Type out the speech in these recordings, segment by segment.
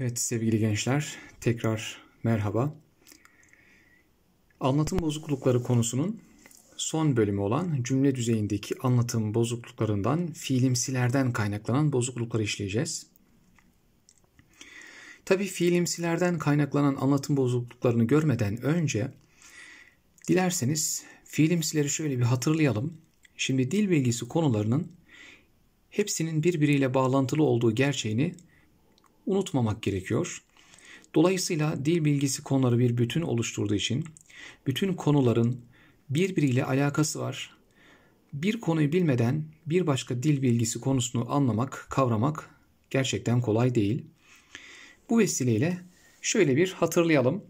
Evet sevgili gençler, tekrar merhaba. Anlatım bozuklukları konusunun son bölümü olan cümle düzeyindeki anlatım bozukluklarından, fiilimsilerden kaynaklanan bozuklukları işleyeceğiz. Tabi fiilimsilerden kaynaklanan anlatım bozukluklarını görmeden önce dilerseniz fiilimsileri şöyle bir hatırlayalım. Şimdi dil bilgisi konularının hepsinin birbiriyle bağlantılı olduğu gerçeğini unutmamak gerekiyor. Dolayısıyla dil bilgisi konuları bir bütün oluşturduğu için bütün konuların birbiriyle alakası var. Bir konuyu bilmeden bir başka dil bilgisi konusunu anlamak, kavramak gerçekten kolay değil. Bu vesileyle şöyle bir hatırlayalım.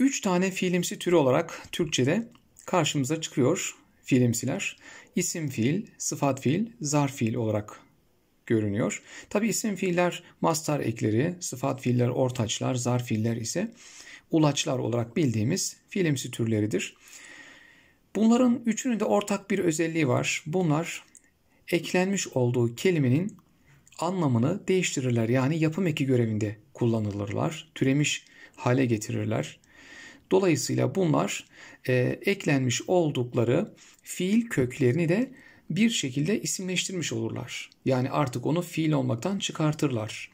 Üç tane fiilimsi türü olarak Türkçe'de karşımıza çıkıyor fiilimsiler. İsim fiil, sıfat fiil, zarf fiil olarak görünüyor. Tabi isim fiiller mastar ekleri, sıfat fiiller ortaçlar, zar fiiller ise ulaçlar olarak bildiğimiz fiilimsi türleridir. Bunların üçünün de ortak bir özelliği var. Bunlar eklenmiş olduğu kelimenin anlamını değiştirirler. Yani yapım eki görevinde kullanılırlar. Türemiş hale getirirler. Dolayısıyla bunlar e, eklenmiş oldukları fiil köklerini de bir şekilde isimleştirmiş olurlar. Yani artık onu fiil olmaktan çıkartırlar.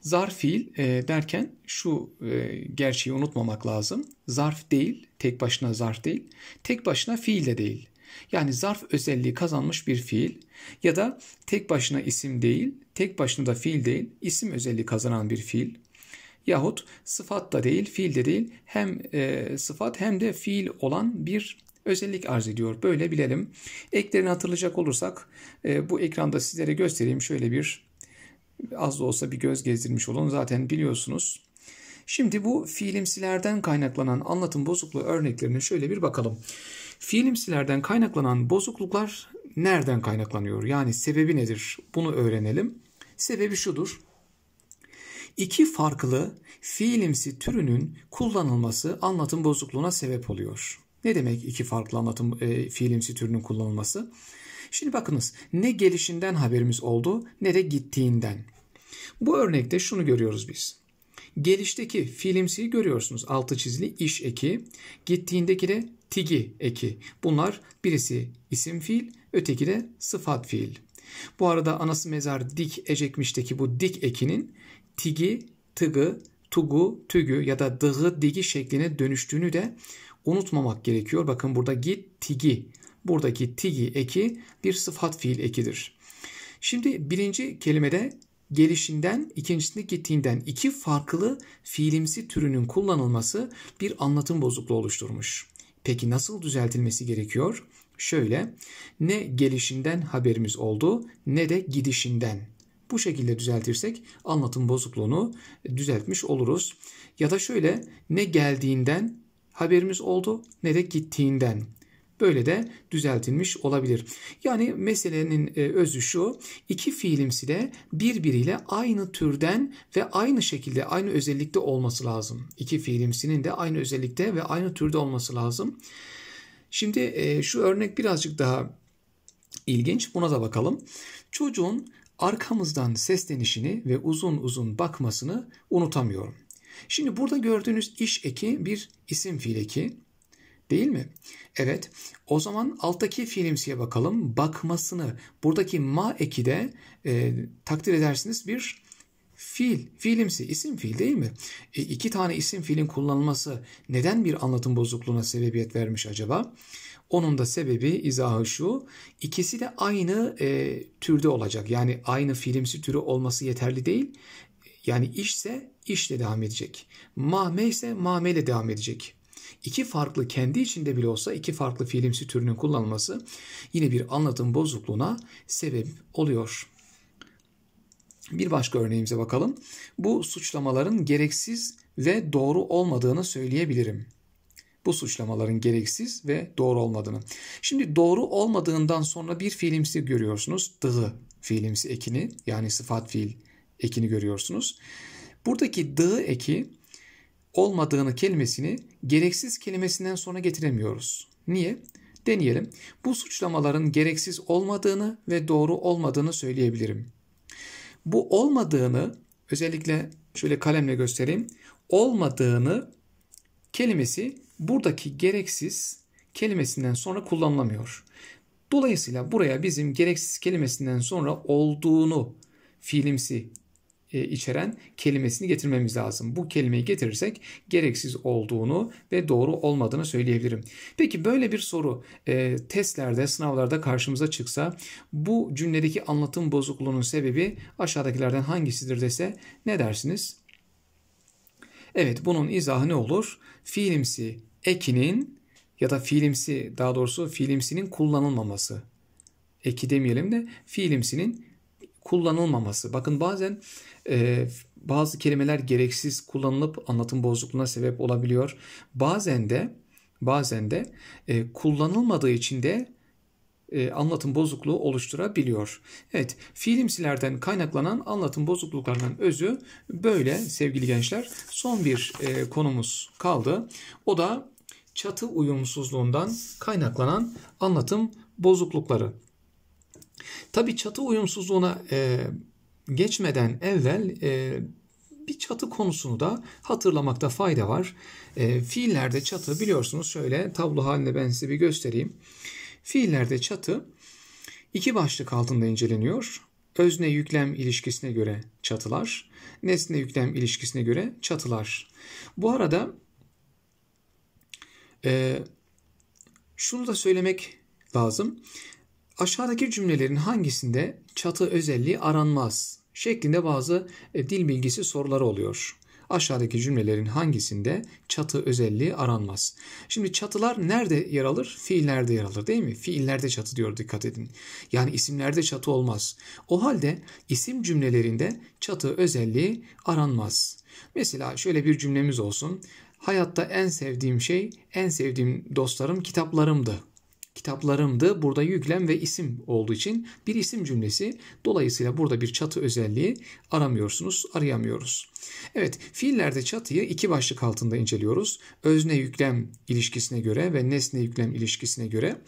Zarf fiil e, derken şu e, gerçeği unutmamak lazım. Zarf değil, tek başına zarf değil, tek başına fiil de değil. Yani zarf özelliği kazanmış bir fiil ya da tek başına isim değil, tek başına da fiil değil, isim özelliği kazanan bir fiil. Yahut sıfat da değil, fiil de değil, hem e, sıfat hem de fiil olan bir özellik arz ediyor. Böyle bilelim. Eklerini hatırlayacak olursak e, bu ekranda sizlere göstereyim. Şöyle bir az da olsa bir göz gezdirmiş olun. Zaten biliyorsunuz. Şimdi bu fiilimsilerden kaynaklanan anlatım bozukluğu örneklerine şöyle bir bakalım. Fiilimsilerden kaynaklanan bozukluklar nereden kaynaklanıyor? Yani sebebi nedir? Bunu öğrenelim. Sebebi şudur. İki farklı fiilimsi türünün kullanılması anlatım bozukluğuna sebep oluyor. Ne demek iki farklı anlatım e, fiilimsi türünün kullanılması? Şimdi bakınız ne gelişinden haberimiz oldu ne de gittiğinden. Bu örnekte şunu görüyoruz biz. Gelişteki fiilimsiyi görüyorsunuz. Altı çizili iş eki. Gittiğindeki de tigi eki. Bunlar birisi isim fiil, öteki de sıfat fiil. Bu arada anası mezar dik ecekmişteki bu dik ekinin tigi, tıgı, tugu, tügü ya da dığı, digi şekline dönüştüğünü de unutmamak gerekiyor. Bakın burada git tigi. Buradaki tigi eki bir sıfat fiil ekidir. Şimdi birinci kelimede gelişinden, ikincisinde gittiğinden iki farklı fiilimsi türünün kullanılması bir anlatım bozukluğu oluşturmuş. Peki nasıl düzeltilmesi gerekiyor? Şöyle, ne gelişinden haberimiz oldu ne de gidişinden. Bu şekilde düzeltirsek anlatım bozukluğunu düzeltmiş oluruz. Ya da şöyle ne geldiğinden haberimiz oldu ne de gittiğinden. Böyle de düzeltilmiş olabilir. Yani meselenin e, özü şu, iki fiilimsi de birbiriyle aynı türden ve aynı şekilde, aynı özellikte olması lazım. İki fiilimsinin de aynı özellikte ve aynı türde olması lazım. Şimdi e, şu örnek birazcık daha ilginç, buna da bakalım. Çocuğun arkamızdan seslenişini ve uzun uzun bakmasını unutamıyorum.'' Şimdi burada gördüğünüz iş eki bir isim fiil eki. Değil mi? Evet. O zaman alttaki fiilimsiye bakalım. Bakmasını. Buradaki ma eki de e, takdir edersiniz bir fiil. Fiilimsi isim fiil değil mi? E, iki tane isim fiilin kullanılması neden bir anlatım bozukluğuna sebebiyet vermiş acaba? Onun da sebebi izahı şu. İkisi de aynı e, türde olacak. Yani aynı fiilimsi türü olması yeterli değil. Yani işse işle devam edecek. Mahme ise mame ile devam edecek. İki farklı kendi içinde bile olsa iki farklı fiilimsi türünün kullanılması yine bir anlatım bozukluğuna sebep oluyor. Bir başka örneğimize bakalım. Bu suçlamaların gereksiz ve doğru olmadığını söyleyebilirim. Bu suçlamaların gereksiz ve doğru olmadığını. Şimdi doğru olmadığından sonra bir fiilimsi görüyorsunuz. Dığı fiilimsi ekini yani sıfat fiil ekini görüyorsunuz. Buradaki dı eki olmadığını kelimesini gereksiz kelimesinden sonra getiremiyoruz. Niye? Deneyelim. Bu suçlamaların gereksiz olmadığını ve doğru olmadığını söyleyebilirim. Bu olmadığını özellikle şöyle kalemle göstereyim. Olmadığını kelimesi buradaki gereksiz kelimesinden sonra kullanılamıyor. Dolayısıyla buraya bizim gereksiz kelimesinden sonra olduğunu fiilimsi e, içeren kelimesini getirmemiz lazım. Bu kelimeyi getirirsek gereksiz olduğunu ve doğru olmadığını söyleyebilirim. Peki böyle bir soru e, testlerde, sınavlarda karşımıza çıksa bu cümledeki anlatım bozukluğunun sebebi aşağıdakilerden hangisidir dese ne dersiniz? Evet bunun izahı ne olur? Fiilimsi ekinin ya da fiilimsi daha doğrusu fiilimsinin kullanılmaması. Eki demeyelim de fiilimsinin kullanılmaması. Bakın bazen e, bazı kelimeler gereksiz kullanılıp anlatım bozukluğuna sebep olabiliyor. Bazen de bazen de e, kullanılmadığı için de e, anlatım bozukluğu oluşturabiliyor. Evet, fiilimsilerden kaynaklanan anlatım bozukluklarının özü böyle sevgili gençler. Son bir e, konumuz kaldı. O da çatı uyumsuzluğundan kaynaklanan anlatım bozuklukları. Tabii çatı uyumsuzluğuna e, geçmeden evvel e, bir çatı konusunu da hatırlamakta fayda var. E, fiillerde çatı biliyorsunuz şöyle tablo halinde ben size bir göstereyim. Fiillerde çatı iki başlık altında inceleniyor. Özne yüklem ilişkisine göre çatılar, nesne yüklem ilişkisine göre çatılar. Bu arada e, şunu da söylemek lazım. Aşağıdaki cümlelerin hangisinde çatı özelliği aranmaz şeklinde bazı e, dil bilgisi soruları oluyor. Aşağıdaki cümlelerin hangisinde çatı özelliği aranmaz? Şimdi çatılar nerede yer alır? Fiillerde yer alır değil mi? Fiillerde çatı diyor dikkat edin. Yani isimlerde çatı olmaz. O halde isim cümlelerinde çatı özelliği aranmaz. Mesela şöyle bir cümlemiz olsun. Hayatta en sevdiğim şey, en sevdiğim dostlarım kitaplarımdı kitaplarımdı. Burada yüklem ve isim olduğu için bir isim cümlesi. Dolayısıyla burada bir çatı özelliği aramıyorsunuz, arayamıyoruz. Evet, fiillerde çatıyı iki başlık altında inceliyoruz. Özne yüklem ilişkisine göre ve nesne yüklem ilişkisine göre.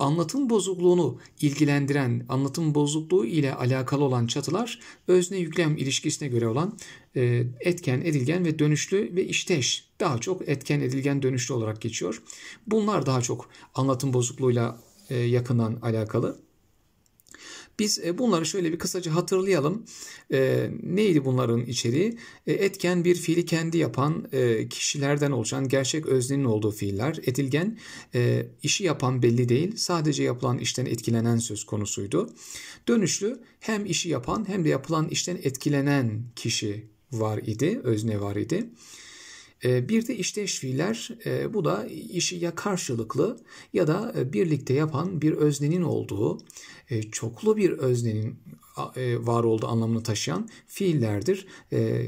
Anlatım bozukluğunu ilgilendiren, anlatım bozukluğu ile alakalı olan çatılar özne yüklem ilişkisine göre olan e, etken, edilgen ve dönüşlü ve işteş daha çok etken, edilgen, dönüşlü olarak geçiyor. Bunlar daha çok anlatım bozukluğuyla e, yakından alakalı. Biz e, bunları şöyle bir kısaca hatırlayalım. E, neydi bunların içeriği? E, etken bir fiili kendi yapan kişilerden oluşan gerçek öznenin olduğu fiiller. Edilgen işi yapan belli değil. Sadece yapılan işten etkilenen söz konusuydu. Dönüşlü hem işi yapan hem de yapılan işten etkilenen kişi var idi, özne var idi. Ee, bir de işteş fiiller e, bu da işi ya karşılıklı ya da e, birlikte yapan bir öznenin olduğu, e, çoklu bir öznenin var olduğu anlamını taşıyan fiillerdir.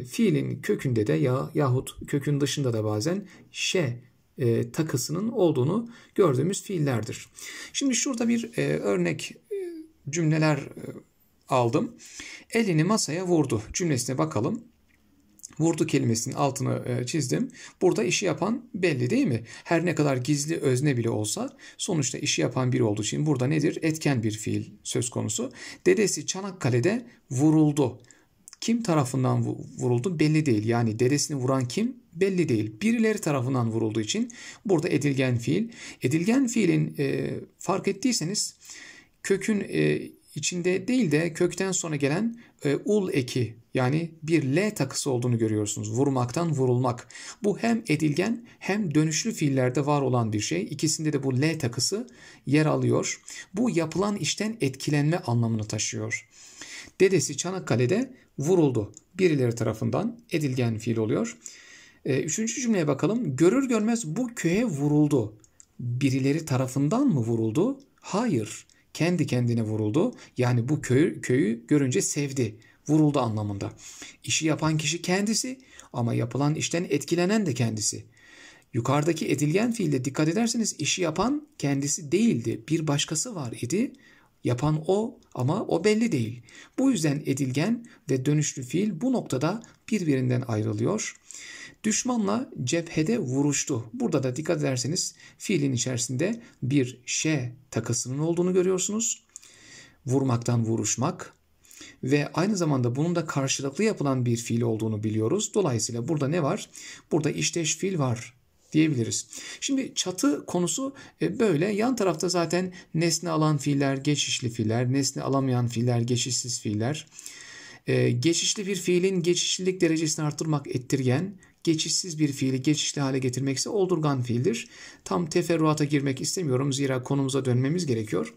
Fiilin kökünde de ya yahut kökün dışında da bazen şe takısının olduğunu gördüğümüz fiillerdir. Şimdi şurada bir örnek cümleler aldım. Elini masaya vurdu cümlesine bakalım vurdu kelimesinin altını e, çizdim. Burada işi yapan belli değil mi? Her ne kadar gizli özne bile olsa sonuçta işi yapan biri olduğu için burada nedir? Etken bir fiil söz konusu. Dedesi Çanakkale'de vuruldu. Kim tarafından vuruldu belli değil. Yani dedesini vuran kim belli değil. Birileri tarafından vurulduğu için burada edilgen fiil. Edilgen fiilin e, fark ettiyseniz kökün e, içinde değil de kökten sonra gelen e, ul eki yani bir L takısı olduğunu görüyorsunuz. Vurmaktan vurulmak. Bu hem edilgen hem dönüşlü fiillerde var olan bir şey. İkisinde de bu L takısı yer alıyor. Bu yapılan işten etkilenme anlamını taşıyor. Dedesi Çanakkale'de vuruldu. Birileri tarafından edilgen fiil oluyor. E, üçüncü cümleye bakalım. Görür görmez bu köye vuruldu. Birileri tarafından mı vuruldu? Hayır kendi kendine vuruldu. Yani bu köyü, köyü görünce sevdi, vuruldu anlamında. İşi yapan kişi kendisi ama yapılan işten etkilenen de kendisi. Yukarıdaki edilgen fiilde dikkat ederseniz işi yapan kendisi değildi. Bir başkası var idi. Yapan o ama o belli değil. Bu yüzden edilgen ve dönüşlü fiil bu noktada birbirinden ayrılıyor. Düşmanla cephede vuruştu. Burada da dikkat ederseniz fiilin içerisinde bir şe takasının olduğunu görüyorsunuz. Vurmaktan vuruşmak ve aynı zamanda bunun da karşılıklı yapılan bir fiil olduğunu biliyoruz. Dolayısıyla burada ne var? Burada işteş fiil var diyebiliriz. Şimdi çatı konusu e, böyle. Yan tarafta zaten nesne alan fiiller, geçişli fiiller, nesne alamayan fiiller, geçişsiz fiiller. E, geçişli bir fiilin geçişlilik derecesini arttırmak ettirgen, geçişsiz bir fiili geçişli hale getirmekse oldurgan fiildir. Tam teferruata girmek istemiyorum zira konumuza dönmemiz gerekiyor.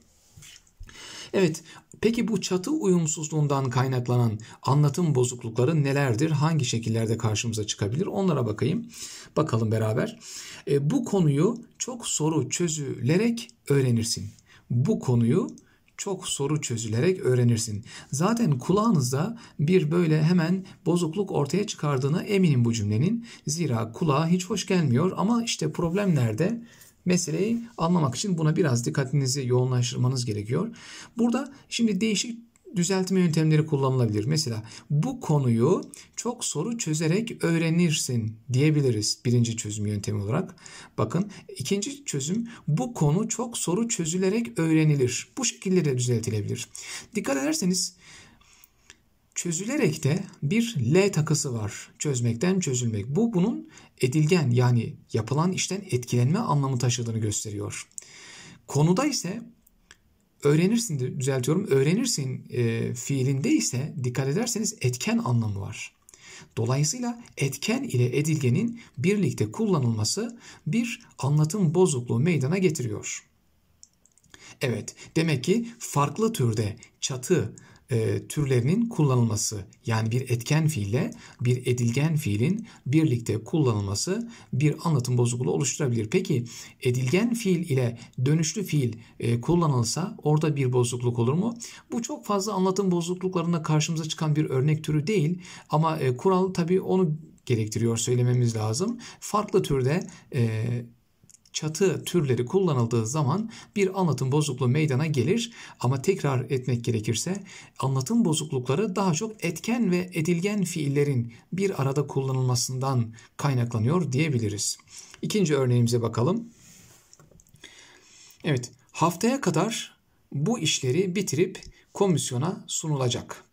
Evet, peki bu çatı uyumsuzluğundan kaynaklanan anlatım bozuklukları nelerdir? Hangi şekillerde karşımıza çıkabilir? Onlara bakayım. Bakalım beraber. E, bu konuyu çok soru çözülerek öğrenirsin. Bu konuyu çok soru çözülerek öğrenirsin. Zaten kulağınızda bir böyle hemen bozukluk ortaya çıkardığına eminim bu cümlenin. Zira kulağa hiç hoş gelmiyor ama işte problem nerede? Meseleyi anlamak için buna biraz dikkatinizi yoğunlaştırmanız gerekiyor. Burada şimdi değişik düzeltme yöntemleri kullanılabilir. Mesela bu konuyu çok soru çözerek öğrenirsin diyebiliriz birinci çözüm yöntemi olarak. Bakın ikinci çözüm bu konu çok soru çözülerek öğrenilir. Bu şekilde de düzeltilebilir. Dikkat ederseniz Çözülerek de bir L takısı var. Çözmekten çözülmek. Bu bunun edilgen yani yapılan işten etkilenme anlamı taşıdığını gösteriyor. Konuda ise öğrenirsin de düzeltiyorum. Öğrenirsin e, fiilinde ise dikkat ederseniz etken anlamı var. Dolayısıyla etken ile edilgenin birlikte kullanılması bir anlatım bozukluğu meydana getiriyor. Evet, demek ki farklı türde çatı e, türlerinin kullanılması yani bir etken fiille bir edilgen fiilin birlikte kullanılması bir anlatım bozukluğu oluşturabilir. Peki edilgen fiil ile dönüşlü fiil e, kullanılsa orada bir bozukluk olur mu? Bu çok fazla anlatım bozukluklarında karşımıza çıkan bir örnek türü değil ama e, kural tabii onu gerektiriyor söylememiz lazım. Farklı türde e, çatı türleri kullanıldığı zaman bir anlatım bozukluğu meydana gelir ama tekrar etmek gerekirse anlatım bozuklukları daha çok etken ve edilgen fiillerin bir arada kullanılmasından kaynaklanıyor diyebiliriz. İkinci örneğimize bakalım. Evet, haftaya kadar bu işleri bitirip komisyona sunulacak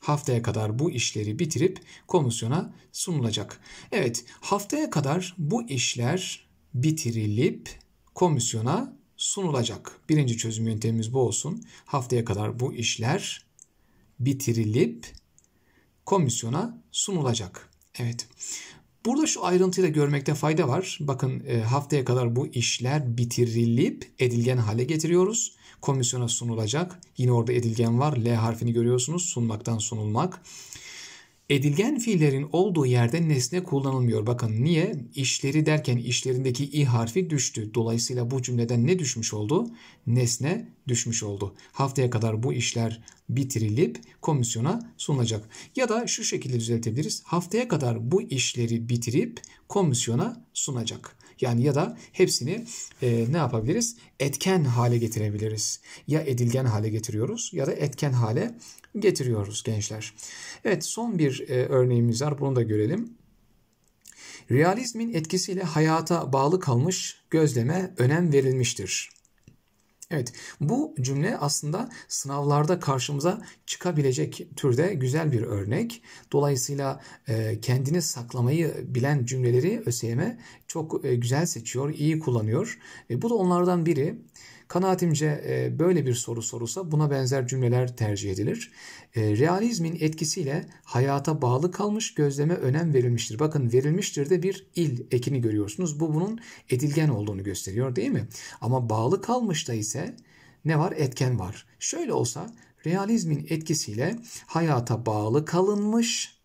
haftaya kadar bu işleri bitirip komisyona sunulacak. Evet, haftaya kadar bu işler bitirilip komisyona sunulacak. Birinci çözüm yöntemimiz bu olsun. Haftaya kadar bu işler bitirilip komisyona sunulacak. Evet. Burada şu ayrıntıyı da görmekte fayda var. Bakın e, haftaya kadar bu işler bitirilip edilgen hale getiriyoruz. Komisyona sunulacak. Yine orada edilgen var. L harfini görüyorsunuz. Sunmaktan sunulmak. Edilgen fiillerin olduğu yerde nesne kullanılmıyor. Bakın niye? İşleri derken işlerindeki i harfi düştü. Dolayısıyla bu cümleden ne düşmüş oldu? Nesne düşmüş oldu. Haftaya kadar bu işler bitirilip komisyona sunulacak. Ya da şu şekilde düzeltebiliriz. Haftaya kadar bu işleri bitirip komisyona sunacak. Yani ya da hepsini e, ne yapabiliriz? Etken hale getirebiliriz. Ya edilgen hale getiriyoruz ya da etken hale getiriyoruz gençler. Evet son bir e, örneğimiz var bunu da görelim. Realizmin etkisiyle hayata bağlı kalmış gözleme önem verilmiştir. Evet bu cümle aslında sınavlarda karşımıza çıkabilecek türde güzel bir örnek. Dolayısıyla e, kendini saklamayı bilen cümleleri ÖSYM çok e, güzel seçiyor, iyi kullanıyor. bu da onlardan biri. Kanaatimce e, böyle bir soru sorulsa buna benzer cümleler tercih edilir. E, realizmin etkisiyle hayata bağlı kalmış gözleme önem verilmiştir. Bakın verilmiştir de bir il ekini görüyorsunuz. Bu bunun edilgen olduğunu gösteriyor değil mi? Ama bağlı kalmış da ise ne var? Etken var. Şöyle olsa realizmin etkisiyle hayata bağlı kalınmış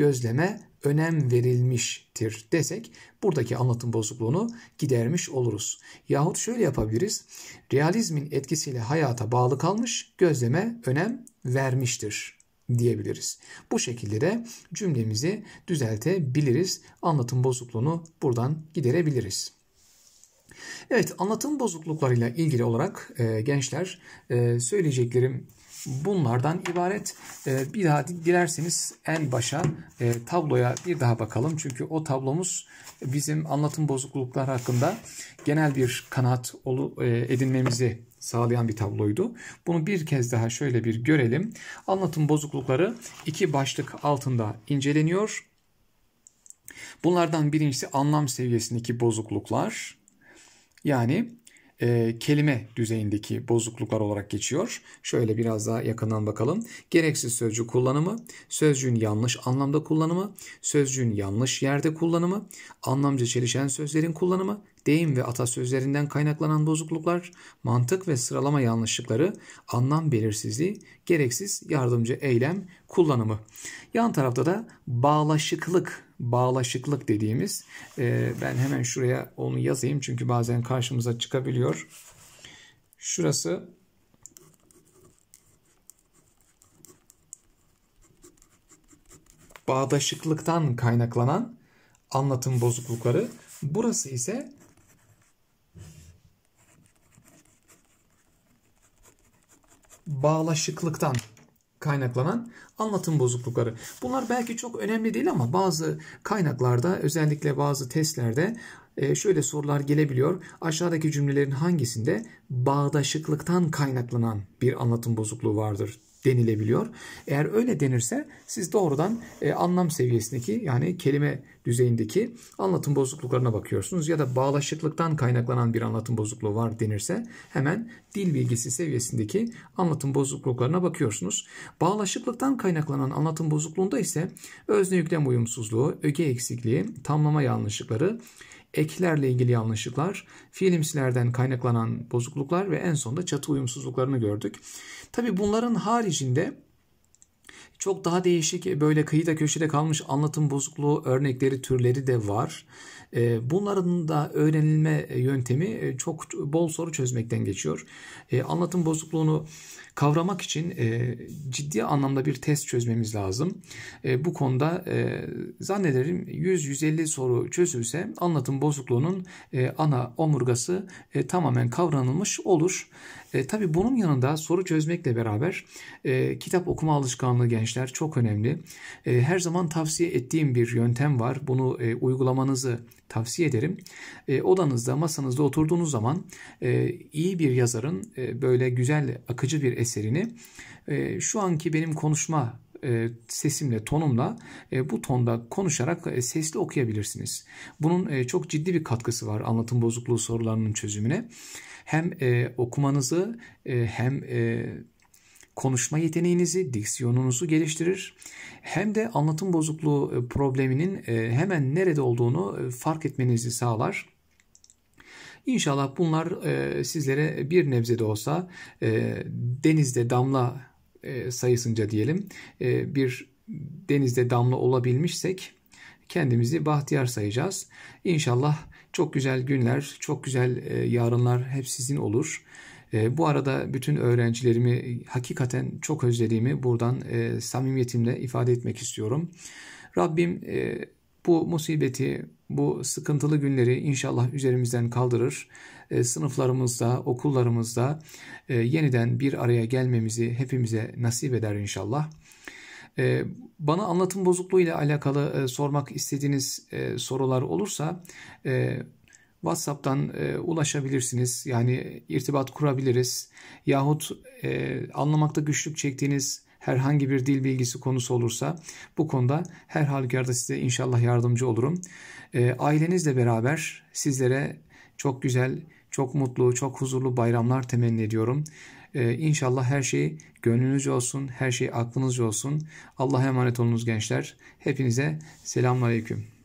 gözleme önem verilmiştir desek buradaki anlatım bozukluğunu gidermiş oluruz. Yahut şöyle yapabiliriz. Realizmin etkisiyle hayata bağlı kalmış, gözleme önem vermiştir diyebiliriz. Bu şekilde de cümlemizi düzeltebiliriz. Anlatım bozukluğunu buradan giderebiliriz. Evet anlatım bozukluklarıyla ilgili olarak e, gençler e, söyleyeceklerim bunlardan ibaret. E, bir daha dilerseniz en başa e, tabloya bir daha bakalım. Çünkü o tablomuz bizim anlatım bozukluklar hakkında genel bir kanaat e, edinmemizi sağlayan bir tabloydu. Bunu bir kez daha şöyle bir görelim. Anlatım bozuklukları iki başlık altında inceleniyor. Bunlardan birincisi anlam seviyesindeki bozukluklar. Yani e, kelime düzeyindeki bozukluklar olarak geçiyor. Şöyle biraz daha yakından bakalım. Gereksiz sözcük kullanımı, sözcüğün yanlış anlamda kullanımı, sözcüğün yanlış yerde kullanımı, anlamca çelişen sözlerin kullanımı, deyim ve atasözlerinden kaynaklanan bozukluklar, mantık ve sıralama yanlışlıkları, anlam belirsizliği, gereksiz yardımcı eylem kullanımı. Yan tarafta da bağlaşıklık bağlaşıklık dediğimiz. E, ben hemen şuraya onu yazayım çünkü bazen karşımıza çıkabiliyor. Şurası bağdaşıklıktan kaynaklanan anlatım bozuklukları. Burası ise bağlaşıklıktan kaynaklanan anlatım bozuklukları. Bunlar belki çok önemli değil ama bazı kaynaklarda özellikle bazı testlerde ee, şöyle sorular gelebiliyor. Aşağıdaki cümlelerin hangisinde bağdaşıklıktan kaynaklanan bir anlatım bozukluğu vardır denilebiliyor. Eğer öyle denirse siz doğrudan e, anlam seviyesindeki yani kelime düzeyindeki anlatım bozukluklarına bakıyorsunuz ya da bağlaşıklıktan kaynaklanan bir anlatım bozukluğu var denirse hemen dil bilgisi seviyesindeki anlatım bozukluklarına bakıyorsunuz. Bağlaşıklıktan kaynaklanan anlatım bozukluğunda ise özne yüklem uyumsuzluğu, öge eksikliği, tamlama yanlışlıkları, eklerle ilgili yanlışlıklar, fiilimsilerden kaynaklanan bozukluklar ve en sonunda çatı uyumsuzluklarını gördük. Tabi bunların haricinde çok daha değişik e, böyle kıyıda köşede kalmış anlatım bozukluğu örnekleri türleri de var. E, bunların da öğrenilme e, yöntemi çok bol soru çözmekten geçiyor. Anlatım bozukluğunu kavramak için ciddi anlamda bir test çözmemiz lazım. Bu konuda zannederim 100-150 soru çözülse anlatım bozukluğunun ana omurgası tamamen kavranılmış olur. E, tabii bunun yanında soru çözmekle beraber e, kitap okuma alışkanlığı gençler çok önemli. E, her zaman tavsiye ettiğim bir yöntem var. Bunu e, uygulamanızı tavsiye ederim. E, odanızda, masanızda oturduğunuz zaman e, iyi bir yazarın e, böyle güzel, akıcı bir eserini e, şu anki benim konuşma e, sesimle, tonumla e, bu tonda konuşarak e, sesli okuyabilirsiniz. Bunun e, çok ciddi bir katkısı var anlatım bozukluğu sorularının çözümüne. Hem e, okumanızı e, hem e, konuşma yeteneğinizi, diksiyonunuzu geliştirir. Hem de anlatım bozukluğu e, probleminin e, hemen nerede olduğunu e, fark etmenizi sağlar. İnşallah bunlar sizlere bir nebze de olsa denizde damla e, sayısınca diyelim e, bir denizde damla olabilmişsek kendimizi bahtiyar sayacağız. İnşallah çok güzel günler, çok güzel e, yarınlar hep sizin olur. bu arada bütün öğrencilerimi hakikaten çok özlediğimi buradan samimiyetimle ifade etmek istiyorum. Rabbim bu musibeti, bu sıkıntılı günleri inşallah üzerimizden kaldırır e, sınıflarımızda, okullarımızda e, yeniden bir araya gelmemizi hepimize nasip eder inşallah. E, bana anlatım bozukluğu ile alakalı sormak istediğiniz sorular olursa WhatsApp'tan ulaşabilirsiniz. Yani irtibat kurabiliriz. Yahut anlamakta güçlük çektiğiniz herhangi bir dil bilgisi konusu olursa bu konuda her halükarda size inşallah yardımcı olurum. ailenizle beraber sizlere çok güzel çok mutlu, çok huzurlu bayramlar temenni ediyorum. Ee, inşallah her şey gönlünüzce olsun, her şey aklınızca olsun. Allah'a emanet olunuz gençler. Hepinize selamun aleyküm.